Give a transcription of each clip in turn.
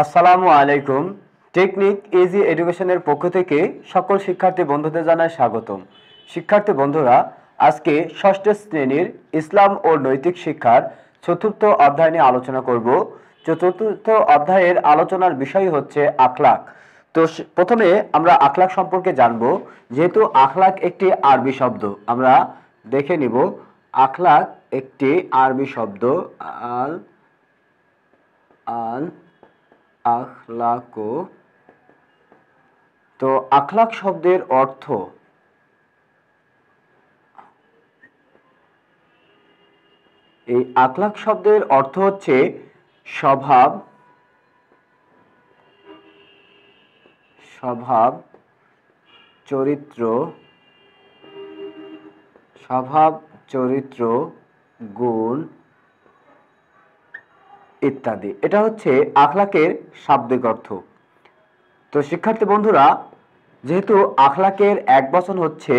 আসসালামু আলাইকুম technique AG এডুকেশনের পক্ষ থেকে সকল শিক্ষার্থী বন্ধুদের জানায় স্বাগতম শিক্ষার্থী বন্ধুরা আজকে ষষ্ঠ শ্রেণীর ইসলাম ও নৈতিক শিক্ষার চতুর্থ অধ্যায় নিয়ে আলোচনা করব চতুর্থ অধ্যায়ের আলোচনার বিষয় হচ্ছে আখলাক তো প্রথমে আমরা আখলাক সম্পর্কে জানব যেহেতু আখলাক একটি আরবি শব্দ আমরা দেখে নিব আখলাক একটি আরবি শব্দ আল আল আখলাকো তো আখলাক শব্দের অর্থ এই আখলাক শব্দের অর্থ হচ্ছে স্বভাব স্বভাব চরিত্র স্বভাব চরিত্র গুণ ইত্যাদি এটা হচ্ছে আখলাকের শাব্দিক অর্থ তো শিক্ষার্থী বন্ধুরা যেহেতু আখলাকের এক বচন হচ্ছে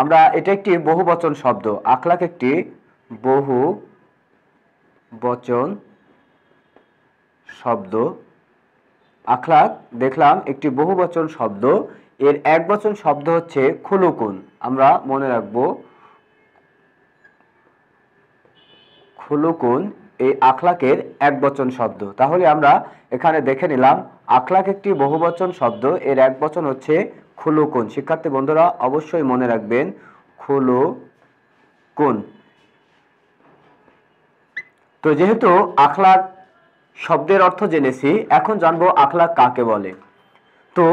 আমরা এটা একটি বহু বচন শব্দ আখলাক একটি বহু বচন শব্দ আখলাক দেখলাম একটি বহু বচন শব্দ এর এক বচন শব্দ হচ্ছে খুলুকুন আমরা মনে রাখব খুলুকুন এই আখলাকের এক বচন শব্দ তাহলে আমরা এখানে দেখে নিলাম আখলাক একটি বহুবচন শব্দ এর এক বচন হচ্ছে খুলুকুন শিক্ষার্থী বন্ধুরা অবশ্যই মনে রাখবেন কোন তো যেহেতু আখলাক শব্দের অর্থ জেনেছি এখন জানবো আখলাক কাকে বলে তো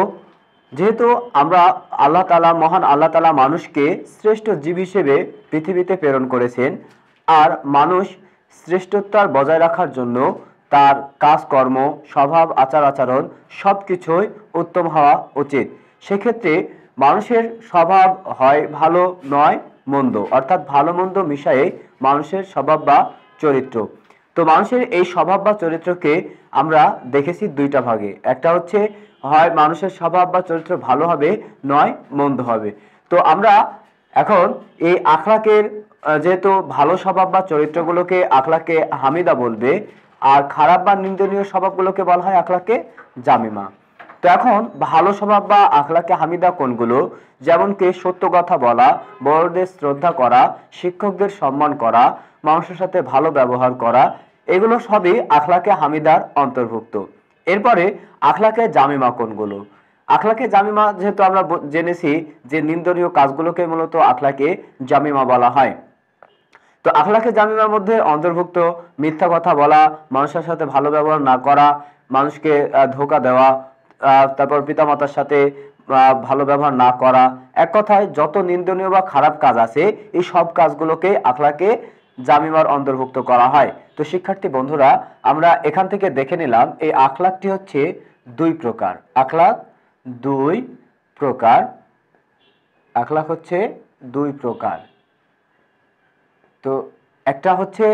যেহেতু আমরা আল্লাহ তালা মহান আল্লাহ তালা মানুষকে শ্রেষ্ঠ জীব হিসেবে পৃথিবীতে প্রেরণ করেছেন আর মানুষ শ্রেষ্ঠত্বার বজায় রাখার জন্য তার কাজকর্ম স্বভাব আচার আচরণ সব কিছুই উত্তম হওয়া উচিত সেক্ষেত্রে মানুষের স্বভাব হয় ভালো নয় মন্দ অর্থাৎ ভালো মন্দ মিশায়ে মানুষের স্বভাব বা চরিত্র তো মানুষের এই স্বভাব বা চরিত্রকে আমরা দেখেছি দুইটা ভাগে একটা হচ্ছে হয় মানুষের স্বভাব বা চরিত্র ভালো হবে নয় মন্দ হবে তো আমরা এখন এই আখড়াকের যেহেতু ভালো স্বভাব বা চরিত্রগুলোকে আখলাকে হামিদা বলবে আর খারাপ বা নিন্দনীয় স্বভাবগুলোকে বলা হয় আখলাকে জামিমা তো এখন ভালো স্বভাব বা আখলাকে হামিদা কোনগুলো যেমন কি সত্য কথা বলা বড়দের শ্রদ্ধা করা শিক্ষকদের সম্মান করা মানুষের সাথে ভালো ব্যবহার করা এগুলো সবই আখলাকে হামিদার অন্তর্ভুক্ত এরপরে আখলাকে জামিমা কোনগুলো আখলাকে জামিমা যেহেতু আমরা জেনেছি যে নিন্দনীয় কাজগুলোকে মূলত আখলাকে জামিমা বলা হয় তো আখলাকে জামিমার মধ্যে অন্তর্ভুক্ত মিথ্যা কথা বলা মানুষের সাথে ভালো ব্যবহার না করা মানুষকে ধোকা দেওয়া তারপর পিতামাতার সাথে ভালো ব্যবহার না করা এক কথায় যত নিন্দনীয় বা খারাপ কাজ আছে এই সব কাজগুলোকে আখলাকে জামিমার অন্তর্ভুক্ত করা হয় তো শিক্ষার্থী বন্ধুরা আমরা এখান থেকে দেখে নিলাম এই আখলাকটি হচ্ছে দুই প্রকার আখলাক দুই প্রকার আখলাক হচ্ছে দুই প্রকার তো একটা হচ্ছে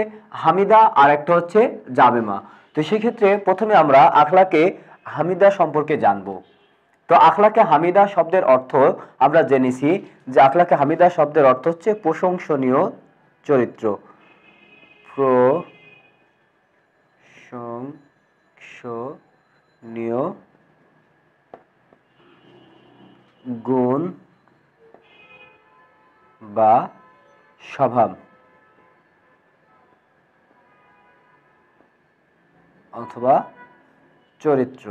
হামিদা আর একটা হচ্ছে জাবেমা তো সেক্ষেত্রে প্রথমে আমরা আখলাকে হামিদা সম্পর্কে জানব তো আখলাকে হামিদা শব্দের অর্থ আমরা জেনেছি যে আখলাকে হামিদা শব্দের অর্থ হচ্ছে প্রশংসনীয় চরিত্র প্রশংসনীয় গুণ বা স্বভাব অথবা চরিত্র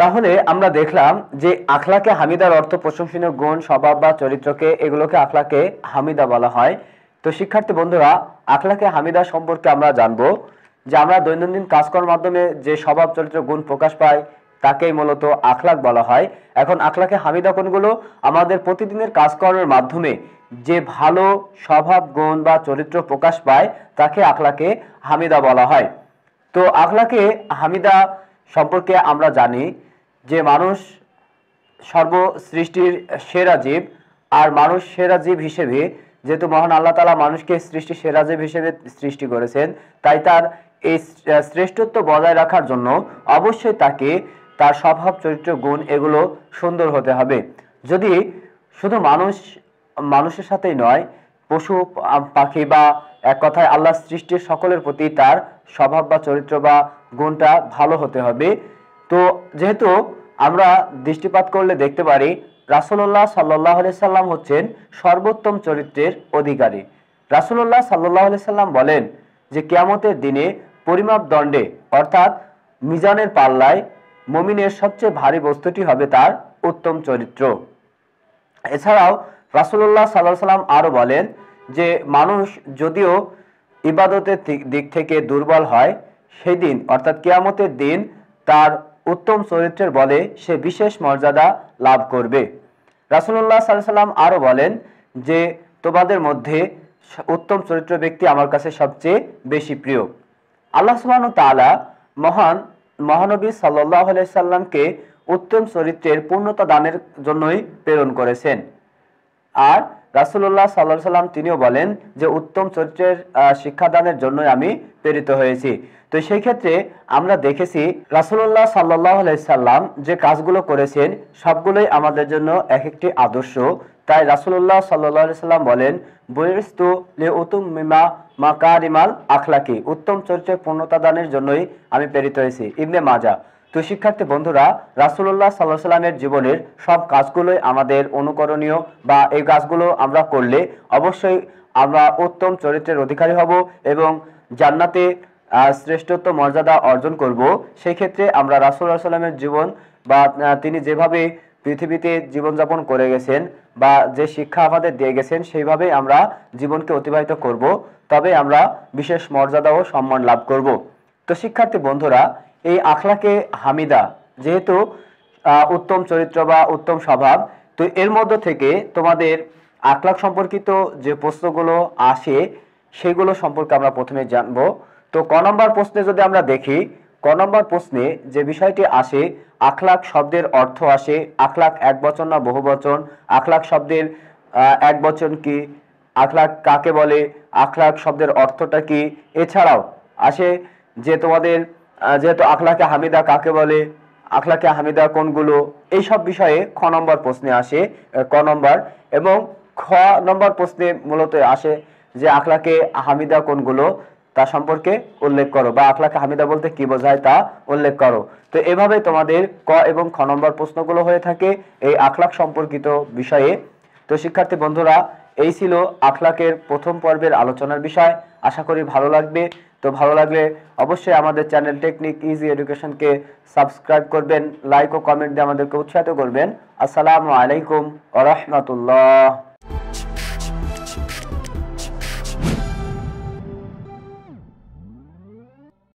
তাহলে আমরা দেখলাম যে আখলাকে হামিদার অর্থ প্রশংসনীয় গুণ স্বভাব বা চরিত্রকে এগুলোকে আখলাকে হামিদা বলা হয় তো শিক্ষার্থী বন্ধুরা আখলাকে হামিদা সম্পর্কে আমরা জানবো যে আমরা দৈনন্দিন কাজকর্মের মাধ্যমে যে স্বভাব চরিত্র গুণ প্রকাশ পায় তাকেই মূলত আখলাক বলা হয় এখন আখলাকে হামিদা কোনগুলো আমাদের প্রতিদিনের কাজকর্মের মাধ্যমে যে ভালো স্বভাব গুণ বা চরিত্র প্রকাশ পায় তাকে আখলাকে হামিদা বলা হয় তো আখলাকে হামিদা সম্পর্কে আমরা জানি যে মানুষ সর্বসৃষ্টির সেরা জীব আর মানুষ সেরা জীব হিসেবে যেহেতু মহান আল্লাহ তালা মানুষকে সৃষ্টি সেরা জীব হিসেবে সৃষ্টি করেছেন তাই তার এই শ্রেষ্ঠত্ব বজায় রাখার জন্য অবশ্যই তাকে তার স্বভাব চরিত্র গুণ এগুলো সুন্দর হতে হবে যদি শুধু মানুষ মানুষের সাথেই নয় পশু পাখি বা এক কথায় আল্লাহ সৃষ্টির সকলের প্রতি তার স্বভাব বা চরিত্র বা গুণটা ভালো হতে হবে তো যেহেতু আমরা দৃষ্টিপাত করলে দেখতে পারি রাসুল্লাহ সাল্লাহ আলি সাল্লাম হচ্ছেন সর্বোত্তম চরিত্রের অধিকারী রাসুল্লাহ সাল্লাহ আলি সাল্লাম বলেন যে কেয়ামতের দিনে পরিমাপ দণ্ডে অর্থাৎ মিজানের পাল্লায় মমিনের সবচেয়ে ভারী বস্তুটি হবে তার উত্তম চরিত্র এছাড়াও রাসুল্লাহ সাল্লাহ সাল্লাম আরও বলেন যে মানুষ যদিও ইবাদতের দিক থেকে দুর্বল হয় সেদিন অর্থাৎ কেয়ামতের দিন তার উত্তম চরিত্রের বলে সে বিশেষ মর্যাদা লাভ করবে রাসুল্লাহ সাল্লাহ সাল্লাম আরও বলেন যে তোমাদের মধ্যে উত্তম চরিত্র ব্যক্তি আমার কাছে সবচেয়ে বেশি প্রিয় আল্লাহ সুবাহ তালা মহান মহানবী সাল্লাহ সাল্লামকে উত্তম চরিত্রের পূর্ণতা দানের জন্যই প্রেরণ করেছেন আর রাসুল্লাহ সাল্লাহ সাল্লাম তিনিও বলেন যে উত্তম চরিত্রের শিক্ষাদানের জন্যই আমি প্রেরিত হয়েছি তো সেই ক্ষেত্রে আমরা দেখেছি রাসুল্লাহ সাল্লাহ আলাইসাল্লাম যে কাজগুলো করেছেন সবগুলোই আমাদের জন্য এক একটি আদর্শ তাই রাসুল্লাহ সাল্লাহ সাল্লাম বলেন বৈরিস্তু লে উতুম মিমা মা কারিমাল আখলাকি উত্তম চরিত্রের পূর্ণতা দানের জন্যই আমি প্রেরিত হয়েছি ইবনে মাজা তো শিক্ষার্থী বন্ধুরা রাসুল্লাহ সাল্লাহ সাল্লামের জীবনের সব কাজগুলোই আমাদের অনুকরণীয় বা এই কাজগুলো আমরা করলে অবশ্যই আমরা উত্তম চরিত্রের অধিকারী হব এবং জান্নাতে শ্রেষ্ঠত্ব মর্যাদা অর্জন করব সেই ক্ষেত্রে আমরা রাসুল্লাহ সাল্লামের জীবন বা তিনি যেভাবে পৃথিবীতে জীবনযাপন করে গেছেন বা যে শিক্ষা আমাদের দিয়ে গেছেন সেইভাবে আমরা জীবনকে অতিবাহিত করব তবে আমরা বিশেষ মর্যাদা ও সম্মান লাভ করব তো শিক্ষার্থী বন্ধুরা এই আখলাকে হামিদা যেহেতু উত্তম চরিত্র বা উত্তম স্বভাব তো এর মধ্য থেকে তোমাদের আখলাক সম্পর্কিত যে প্রশ্নগুলো আসে সেগুলো সম্পর্কে আমরা প্রথমে জানব তো ক নম্বর প্রশ্নে যদি আমরা দেখি ক নম্বর প্রশ্নে যে বিষয়টি আসে আখলাখ শব্দের অর্থ আসে আখলাখ এক বচন না বহুবচন আখলাখ শব্দের এক বচন কি আখলাখ কাকে বলে আখলাখ শব্দের অর্থটা কি এছাড়াও আসে যে তোমাদের যেহেতু আখলাকে হামিদা কাকে বলে আখলাকে হামিদা কোনগুলো এইসব বিষয়ে খ নম্বর প্রশ্নে আসে ক নম্বর এবং খ নম্বর প্রশ্নে মূলত আসে যে আখলাকে হামিদা কোনগুলো তা সম্পর্কে উল্লেখ করো বা আখলাকে হামিদা বলতে কি বোঝায় তা উল্লেখ করো তো এভাবে তোমাদের ক এবং খ নম্বর প্রশ্নগুলো হয়ে থাকে এই আখলাক সম্পর্কিত বিষয়ে তো শিক্ষার্থী বন্ধুরা এই ছিল আখলাকের প্রথম পর্বের আলোচনার বিষয় আশা করি ভালো লাগবে তো ভালো লাগলে অবশ্যই আমাদের চ্যানেল টেকনিক ইজি এডুকেশনকে সাবস্ক্রাইব করবেন লাইক ও কমেন্ট দিয়ে আমাদেরকে উৎসাহিত করবেন আসসালামু আলাইকুম আ রহমতুল্লাহ